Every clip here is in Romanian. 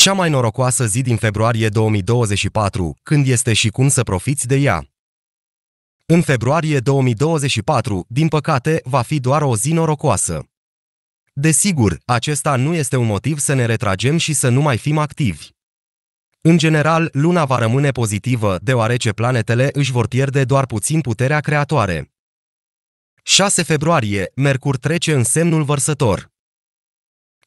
Cea mai norocoasă zi din februarie 2024, când este și cum să profiți de ea. În februarie 2024, din păcate, va fi doar o zi norocoasă. Desigur, acesta nu este un motiv să ne retragem și să nu mai fim activi. În general, luna va rămâne pozitivă, deoarece planetele își vor pierde doar puțin puterea creatoare. 6 februarie, Mercur trece în semnul vărsător.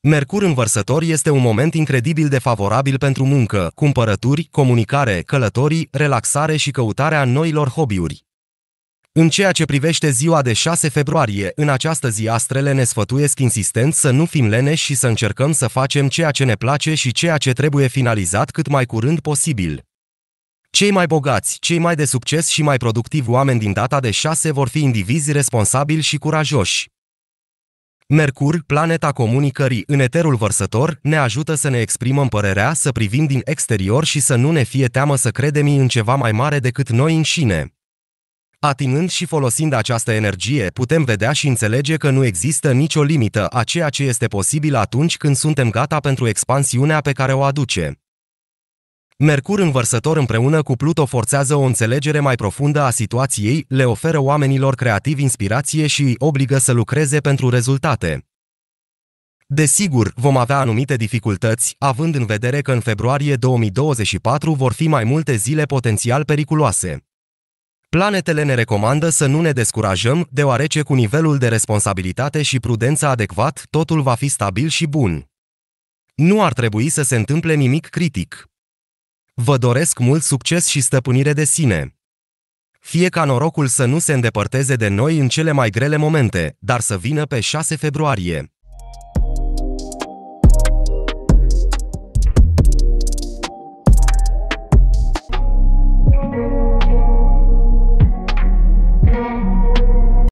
Mercur în vărsător este un moment incredibil de favorabil pentru muncă, cumpărături, comunicare, călătorii, relaxare și căutarea noilor hobby-uri. În ceea ce privește ziua de 6 februarie, în această zi astrele ne sfătuiesc insistent să nu fim leneși și să încercăm să facem ceea ce ne place și ceea ce trebuie finalizat cât mai curând posibil. Cei mai bogați, cei mai de succes și mai productivi oameni din data de 6 vor fi indivizi responsabili și curajoși. Mercur, planeta comunicării în eterul vărsător, ne ajută să ne exprimăm părerea, să privim din exterior și să nu ne fie teamă să credem în ceva mai mare decât noi înșine. Atinând și folosind această energie, putem vedea și înțelege că nu există nicio limită a ceea ce este posibil atunci când suntem gata pentru expansiunea pe care o aduce. Mercur învărsător împreună cu Pluto forțează o înțelegere mai profundă a situației, le oferă oamenilor creativi inspirație și îi obligă să lucreze pentru rezultate. Desigur, vom avea anumite dificultăți, având în vedere că în februarie 2024 vor fi mai multe zile potențial periculoase. Planetele ne recomandă să nu ne descurajăm, deoarece cu nivelul de responsabilitate și prudență adecvat, totul va fi stabil și bun. Nu ar trebui să se întâmple nimic critic. Vă doresc mult succes și stăpânire de sine. Fie ca norocul să nu se îndepărteze de noi în cele mai grele momente, dar să vină pe 6 februarie.